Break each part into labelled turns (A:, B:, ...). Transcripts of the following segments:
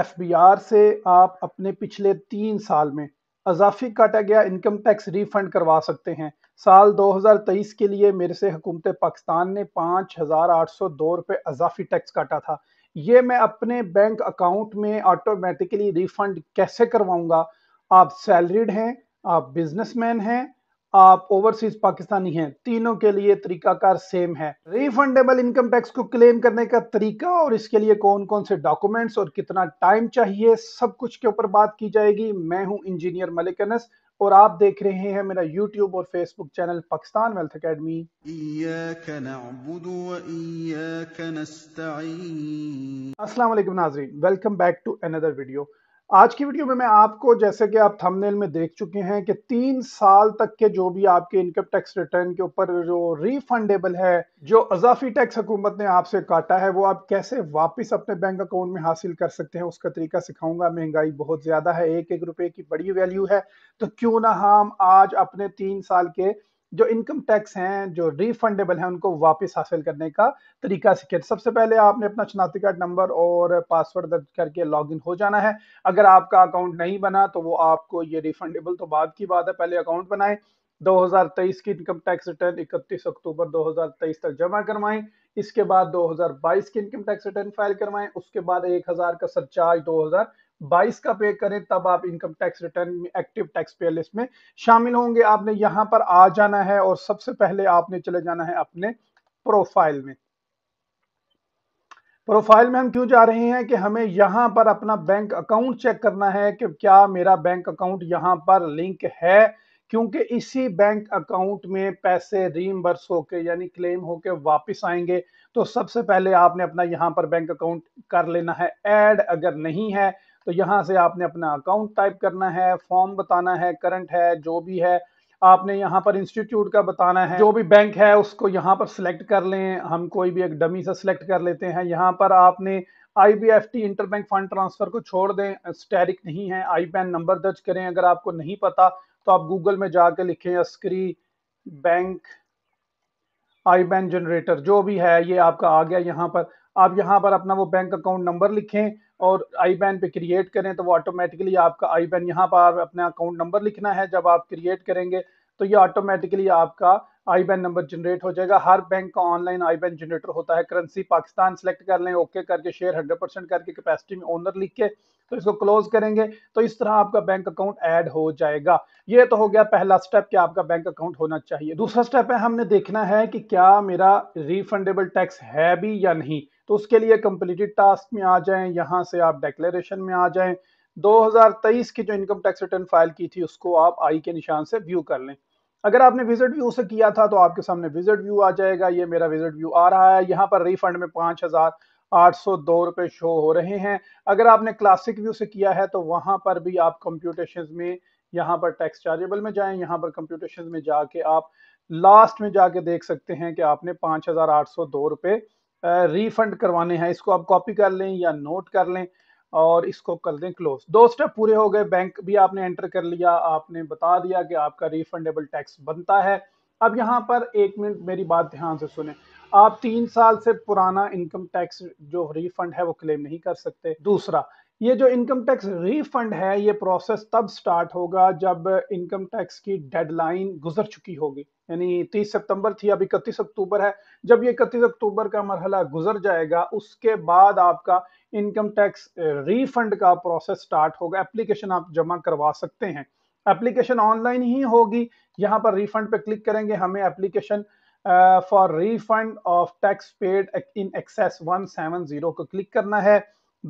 A: F B are से आप अपने पिछले तीन साल में अजाफी काटा गया इनकम टैक्स रिफंड करवा सकते हैं साल 2023 के लिए मेरे से हुकूमत पाकिस्तान ने पाँच हज़ार आठ सौ दो रुपये अजाफी टैक्स काटा था ये मैं अपने बैंक अकाउंट में ऑटोमेटिकली रिफंड कैसे करवाऊंगा आप सैलरीड हैं आप बिजनेसमैन हैं आप ओवरसीज पाकिस्तानी हैं तीनों के लिए तरीकाकार सेम है रिफंडेबल इनकम टैक्स को क्लेम करने का तरीका और इसके लिए कौन कौन से डॉक्यूमेंट्स और कितना टाइम चाहिए सब कुछ के ऊपर बात की जाएगी मैं हूं इंजीनियर मलिक अनस और आप देख रहे हैं मेरा यूट्यूब और Facebook channel Pakistan wealth academy असला नाजरीन welcome back to another video आज की वीडियो में मैं आपको जैसे कि आप थंबनेल में देख चुके हैं कि तीन साल तक के जो भी आपके इनकम टैक्स रिटर्न के ऊपर जो रिफंडेबल है जो अजाफी टैक्स हुकूमत ने आपसे काटा है वो आप कैसे वापस अपने बैंक अकाउंट में हासिल कर सकते हैं उसका तरीका सिखाऊंगा महंगाई बहुत ज्यादा है एक एक रुपए की बड़ी वैल्यू है तो क्यों ना हम आज अपने तीन साल के जो इनकम टैक्स हैं जो रिफंडेबल हैं उनको वापस हासिल करने का तरीका सीखे सबसे पहले आपने अपना शनाती कार्ड नंबर और पासवर्ड दर्ज करके इन हो जाना है अगर आपका अकाउंट नहीं बना तो वो आपको ये रिफंडेबल तो बाद की बात है पहले अकाउंट बनाएं 2023 की इनकम टैक्स रिटर्न 31 अक्टूबर 2023 तक जमा करवाएं इसके बाद 2022 की इनकम टैक्स रिटर्न फाइल करवाएं उसके बाद 1000 का सरचार्ज बाईस का पे करें तब आप income tax return active tax payer list में शामिल होंगे आपने यहां पर आ जाना है और सबसे पहले आपने चले जाना है अपने प्रोफाइल में प्रोफाइल में हम क्यों जा रहे हैं कि हमें यहां पर अपना बैंक अकाउंट चेक करना है कि क्या मेरा बैंक अकाउंट यहां पर लिंक है क्योंकि इसी बैंक अकाउंट में पैसे रीमबर्स होके यानी क्लेम होके वापस आएंगे तो सबसे पहले आपने अपना यहां पर बैंक अकाउंट कर लेना है ऐड अगर नहीं है तो यहाँ से आपने अपना अकाउंट टाइप करना है फॉर्म बताना है करंट है जो भी है आपने यहाँ पर इंस्टीट्यूट का बताना है जो भी बैंक है उसको यहाँ पर सिलेक्ट कर लें हम कोई भी एक डमी से सिलेक्ट कर लेते हैं यहाँ पर आपने I B F T inter bank fund transfer को छोड़ दें स्टेरिक नहीं है आई पैन नंबर दर्ज करें अगर आपको नहीं पता तो आप गूगल में जाकर लिखें Askari bank IBAN generator जो भी है ये आपका आ गया यहाँ पर आप यहाँ पर अपना वो बैंक अकाउंट नंबर लिखें और आई बैन पे क्रिएट करें तो वो ऑटोमेटिकली आपका आई बैन यहाँ पर आप अपना अकाउंट नंबर लिखना है जब आप क्रिएट करेंगे तो ये ऑटोमेटिकली आपका आई बैन नंबर जनरेट हो जाएगा हर बैंक का ऑनलाइन आई बैन जनरेटर होता है करेंसी पाकिस्तान सेलेक्ट कर लें ओके करके शेयर हंड्रेड परसेंट करके कैपेसिटी में ओनर लिख के तो इसको क्लोज करेंगे तो इस तरह आपका बैंक अकाउंट ऐड हो जाएगा ये तो हो गया पहला स्टेप कि आपका बैंक अकाउंट होना चाहिए दूसरा स्टेप है हमने देखना है कि क्या मेरा रिफंडेबल टैक्स है भी या नहीं तो उसके लिए कंप्लीटेड टास्क में आ जाएं यहाँ से आप डेक्लेरेशन में आ जाएं 2023 की जो इनकम टैक्स रिटर्न फाइल की थी उसको आप आई के निशान से व्यू कर लें अगर आपने विजिट व्यू से किया था तो आपके सामने विजिट व्यू आ जाएगा ये मेरा विजिट व्यू आ रहा है यहाँ पर रिफंड में पांच हज़ार आठ सौ दो रुपए शो हो रहे हैं अगर आपने क्लासिक व्यू से किया है तो वहां पर भी आप कंप्यूटेशन में यहाँ पर टैक्स चार्जेबल में जाएं यहाँ पर कंप्यूटेशन में जाके आप लास्ट में जाके देख सकते हैं कि आपने पांच हज़ार आठ सौ दो रुपये रिफंड करवाने हैं इसको आप कॉपी कर लें या नोट कर लें और इसको कर दें क्लोज दो स्टेप पूरे हो गए बैंक भी आपने एंटर कर लिया आपने बता दिया कि आपका रिफंडेबल टैक्स बनता है अब यहाँ पर एक मिनट मेरी बात ध्यान से सुने आप तीन साल से पुराना इनकम टैक्स जो रिफंड है वो क्लेम नहीं कर सकते दूसरा ये जो इनकम टैक्स रिफंड है ये प्रोसेस तब स्टार्ट होगा जब इनकम टैक्स की डेडलाइन गुजर चुकी होगी यानी 30 सितंबर थी अब इकतीस अक्टूबर है जब ये इकतीस अक्टूबर का मरहला गुजर जाएगा उसके बाद आपका इनकम टैक्स रिफंड का प्रोसेस स्टार्ट होगा एप्लीकेशन आप जमा करवा सकते हैं एप्लीकेशन ऑनलाइन ही होगी यहाँ पर रिफंड पे क्लिक करेंगे हमें application for refund of tax paid in excess one seven zero को क्लिक करना है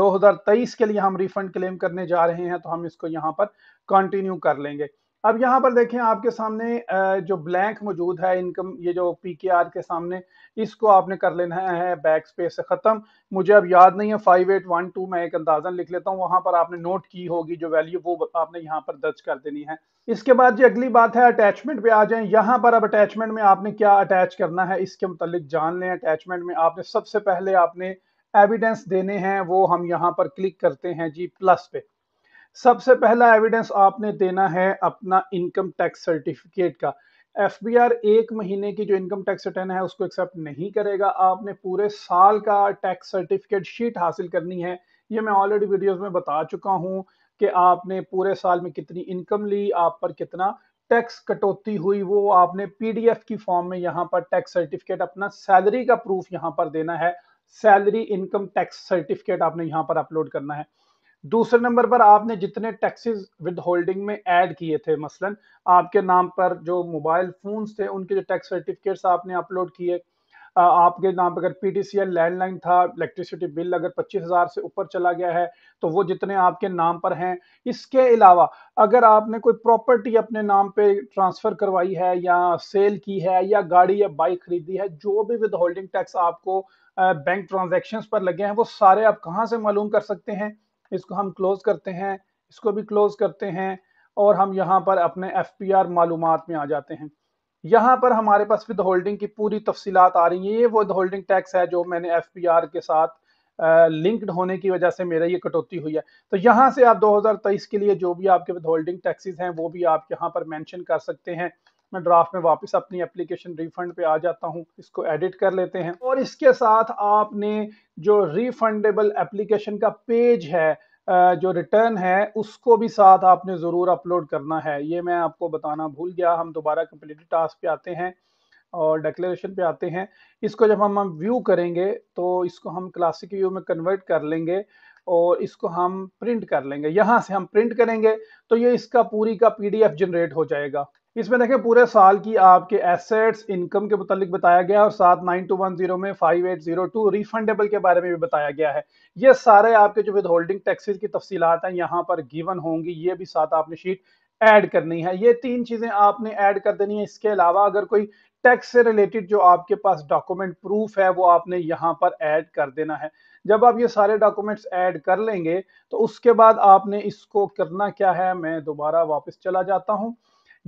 A: 2023 के लिए हम रिफंड क्लेम करने जा रहे हैं तो हम इसको यहाँ पर कंटिन्यू कर लेंगे अब यहाँ पर देखें आपके सामने जो ब्लैंक मौजूद है इनकम ये जो पी के आर के सामने इसको आपने कर लेना है बैक स्पेस से ख़त्म मुझे अब याद नहीं है फाइव एट वन टू मैं एक अंदाजन लिख लेता हूँ वहां पर आपने नोट की होगी जो वैल्यू वो आपने यहाँ पर दर्ज कर देनी है इसके बाद जी अगली बात है अटैचमेंट पे आ जाए यहाँ पर अब अटैचमेंट में आपने क्या अटैच करना है इसके मुतालिक जान लें अटैचमेंट में आपने सबसे पहले आपने एविडेंस देने हैं वो हम यहाँ पर क्लिक करते हैं जी प्लस पे सबसे पहला एविडेंस आपने देना है अपना इनकम टैक्स सर्टिफिकेट का एफ बी आर एक महीने की जो इनकम टैक्स रिटर्न है उसको एक्सेप्ट नहीं करेगा आपने पूरे साल का टैक्स सर्टिफिकेट शीट हासिल करनी है ये मैं ऑलरेडी वीडियोस में बता चुका हूँ कि आपने पूरे साल में कितनी इनकम ली आप पर कितना टैक्स कटौती हुई वो आपने पीडीएफ की फॉर्म में यहाँ पर टैक्स सर्टिफिकेट अपना सैलरी का प्रूफ यहाँ पर देना है सैलरी इनकम टैक्स सर्टिफिकेट आपने यहाँ पर अपलोड करना है दूसरे नंबर पर आपने जितने टैक्सेस विद होल्डिंग में ऐड किए थे मसलन आपके नाम पर जो मोबाइल फोन्स थे उनके जो टैक्स सर्टिफिकेट्स आपने अपलोड किए आपके नाम पर अगर P T C L landline था इलेक्ट्रिसिटी बिल अगर पच्चीस हज़ार से ऊपर चला गया है तो वो जितने आपके नाम पर हैं इसके अलावा अगर आपने कोई प्रॉपर्टी अपने नाम पे ट्रांसफ़र करवाई है या सेल की है या गाड़ी या बाइक खरीदी है जो भी विद होल्डिंग टैक्स आपको बैंक ट्रांजेक्शन पर लगे हैं वो सारे आप कहाँ से मालूम कर सकते हैं इसको हम क्लोज करते हैं इसको भी क्लोज करते हैं और हम यहाँ पर अपने एफ पी आर मालूम में आ जाते हैं यहाँ पर हमारे पास विद होल्डिंग की पूरी तफसीत आ रही है ये वो होल्डिंग टैक्स है जो मैंने एफ पी आर के साथ लिंक्ड होने की वजह से मेरा ये कटौती हुई है तो यहाँ से आप 2023 के लिए जो भी आपके विद होल्डिंग टैक्सेस हैं वो भी आप यहाँ पर मेंशन कर सकते हैं मैं ड्राफ्ट में वापस अपनी एप्लीकेशन रिफंड पे आ जाता हूँ इसको एडिट कर लेते हैं और इसके साथ आपने जो रिफंडेबल एप्लीकेशन का पेज है जो रिटर्न है उसको भी साथ आपने ज़रूर अपलोड करना है ये मैं आपको बताना भूल गया हम दोबारा कंप्लीटेड टास्क पे आते हैं और डेक्लेरेशन पे आते हैं इसको जब हम हम व्यू करेंगे तो इसको हम क्लासिक व्यू में कन्वर्ट कर लेंगे और इसको हम प्रिंट कर लेंगे यहाँ से हम प्रिंट करेंगे तो ये इसका पूरी का पीडीएफ जनरेट हो जाएगा इसमें देखें पूरे साल की आपके एसेट्स इनकम के मुतालिक बताया गया और साथ नाइन टू वन जीरो में five eight zero two refundable के बारे में भी बताया गया है ये सारे आपके जो विद होल्डिंग टैक्सेस की तफसीलात हैं यहाँ पर गिवन होंगी ये भी साथ आपने शीट ऐड करनी है ये तीन चीज़ें आपने ऐड कर देनी है इसके अलावा अगर कोई टैक्स से रिलेटेड जो आपके पास डॉक्यूमेंट प्रूफ है वो आपने यहाँ पर ऐड कर देना है जब आप ये सारे डॉक्यूमेंट्स ऐड कर लेंगे तो उसके बाद आपने इसको करना क्या है मैं दोबारा वापस चला जाता हूँ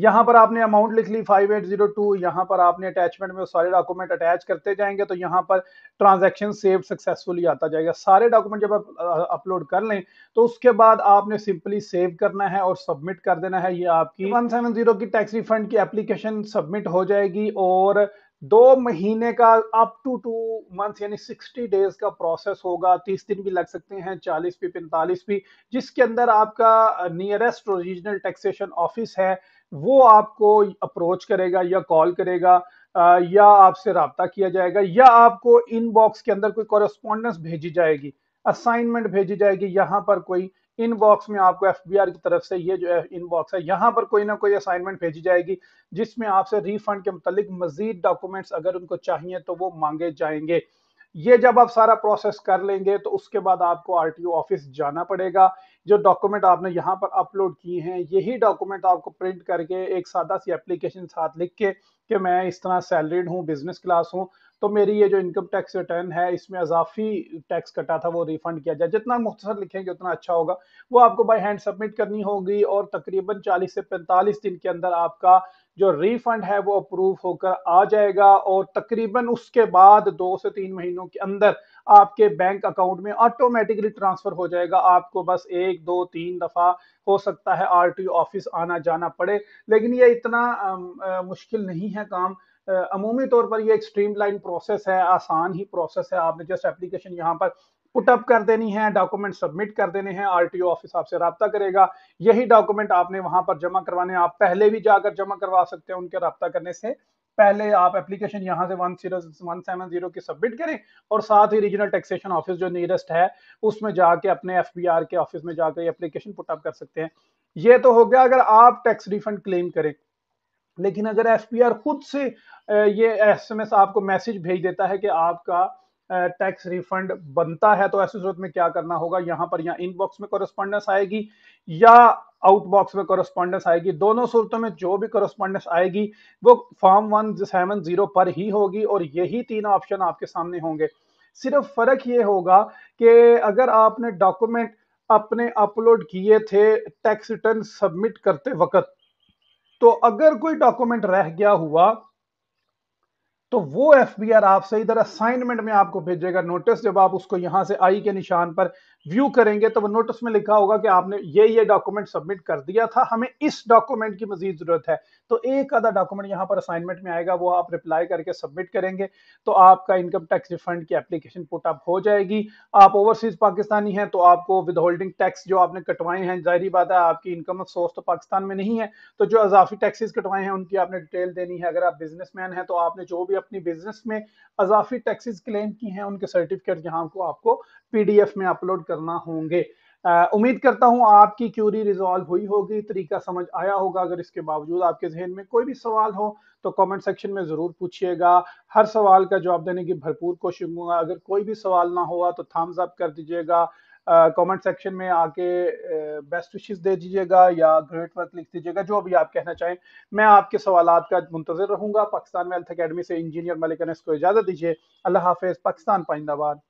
A: यहाँ पर आपने अमाउंट लिख ली 5802 यहां पर आपने अटैचमेंट में सारे डॉक्यूमेंट अटैच करते जाएंगे तो यहाँ पर ट्रांजैक्शन सेव सक्सेसफुली आता जाएगा सारे डॉक्यूमेंट जब आप अपलोड कर लें तो उसके बाद आपने सिंपली सेव करना है और सबमिट कर देना है ये आपकी 170 की टैक्स रिफंड की एप्लीकेशन सबमिट हो जाएगी और दो महीने का अप टू टू मंथ यानी सिक्सटी डेज का प्रोसेस होगा तीस दिन भी लग सकते हैं चालीस भी पैंतालीस भी जिसके अंदर आपका नियरेस्ट रीजनल टैक्सेशन ऑफिस है वो आपको अप्रोच करेगा या कॉल करेगा या आपसे रबता किया जाएगा या आपको इनबॉक्स के अंदर कोई कॉरेस्पॉन्डेंस भेजी जाएगी असाइनमेंट भेजी जाएगी यहाँ पर कोई इनबॉक्स में आपको एफ की तरफ से ये जो है इनबॉक्स है यहाँ पर कोई ना कोई असाइनमेंट भेजी जाएगी जिसमें आपसे रिफंड के मतलब मजीद डॉक्यूमेंट्स अगर उनको चाहिए तो वो मांगे जाएंगे ये जब आप सारा प्रोसेस कर लेंगे तो उसके बाद आपको आरटीओ ऑफिस जाना पड़ेगा जो डॉक्यूमेंट आपने यहाँ पर अपलोड किए हैं यही डॉक्यूमेंट आपको प्रिंट करके एक सादा सी एप्लीकेशन साथ लिख के कि मैं इस तरह सैलरीड हूँ बिजनेस क्लास हूँ तो मेरी ये जो इनकम टैक्स रिटर्न है इसमें अजाफी टैक्स कटा था वो रिफंड किया जाए जितना मुख्तर लिखेंगे उतना अच्छा होगा वो आपको बाई हैंड सबमिट करनी होगी और तकरीबन 40 से 45 दिन के अंदर आपका जो रिफंड है वो अप्रूव होकर आ जाएगा और तकरीबन उसके बाद दो से तीन महीनों के अंदर आपके बैंक अकाउंट में ऑटोमेटिकली ट्रांसफर हो जाएगा आपको बस एक दो तीन दफा हो सकता है आरटीओ ऑफिस आना जाना पड़े लेकिन ये इतना आ, आ, मुश्किल नहीं है काम अमूमी तौर पर ये एक स्ट्रीम प्रोसेस है आसान ही प्रोसेस है आपने जस्ट एप्लीकेशन यहाँ पर पुटअप कर देनी है डॉक्यूमेंट सबमिट कर देने हैं आर ऑफिस आपसे रबता करेगा यही डॉक्यूमेंट आपने वहां पर जमा करवाने आप पहले भी जाकर जमा करवा सकते हैं उनके रबता करने से पहले आप एप्लीकेशन यहाँ से वन वन सेवन जीरो की सबमिट करें और साथ ही रीजनल टैक्सेशन ऑफिस जो नियरेस्ट है उसमें जाके अपने एफ के ऑफिस में जाकर एप्लीकेशन पुटअप कर सकते हैं ये तो हो गया अगर आप टैक्स रिफंड क्लेम करें लेकिन अगर एफ खुद से ये एस आपको मैसेज भेज देता है कि आपका टैक्स रिफंड बनता है तो ऐसी जरूरत में क्या करना होगा यहां पर या इनबॉक्स में कॉरेस्पॉन्डेंस आएगी या आउटबॉक्स में कॉरेस्पॉन्डेंस आएगी दोनों सूरतों में जो भी कॉरेस्पॉन्डेंस आएगी वो फॉर्म वन सेवन जीरो पर ही होगी और यही तीन ऑप्शन आपके सामने होंगे सिर्फ फर्क ये होगा कि अगर आपने डॉक्यूमेंट अपने अपलोड किए थे टैक्स रिटर्न सबमिट करते वक्त तो अगर कोई डॉक्यूमेंट रह गया हुआ तो वो एफ बी आर आपसे इधर असाइनमेंट में आपको भेजेगा नोटिस जब आप उसको यहां से आई के निशान पर व्यू करेंगे तो वो नोटिस में लिखा होगा कि आपने ये ये डॉक्यूमेंट सबमिट कर दिया था हमें इस डॉक्यूमेंट की मजीद जरूरत है तो एक आधा डॉक्यूमेंट यहां पर असाइनमेंट में आएगा वो आप रिप्लाई करके सबमिट करेंगे तो आपका इनकम टैक्स रिफंड की एप्लीकेशन पुट अप हो जाएगी आप ओवरसीज पाकिस्तानी हैं तो आपको विद होल्डिंग टैक्स जो आपने कटवाए हैं जाहिर बात है आपकी इनकम सोर्स तो पाकिस्तान में नहीं है तो जो अजाफी टैक्सेस कटवाए हैं उनकी आपने डिटेल देनी है अगर आप बिजनेसमैन हैं तो आपने जो भी अपनी बिजनेस में अजाफी टैक्सेस क्लेम की हैं उनके सर्टिफिकेट यहाँ को आपको पीडीएफ में अपलोड करना होंगे उम्मीद करता हूँ आपकी क्यूरी रिजॉल्व हुई होगी तरीका समझ आया होगा अगर इसके बावजूद आपके जहन में कोई भी सवाल हो तो कमेंट सेक्शन में ज़रूर पूछिएगा हर सवाल का जवाब देने की भरपूर कोशिश होगा अगर कोई भी सवाल ना हुआ तो थम्स अप कर दीजिएगा कमेंट सेक्शन में आके बेस्ट विशेष दे दीजिएगा या ग्रेट वर्क लिख दीजिएगा जो भी आप कहना चाहें मैं आपके सवाल का मुंतजर रहूंगा पाकिस्तान वेल्थ अकेडमी से इंजीनियर मलिक अनस को इजाज़त दीजिए अल्लाह हाफिज़ पाकिस्तान पाइंदाबाद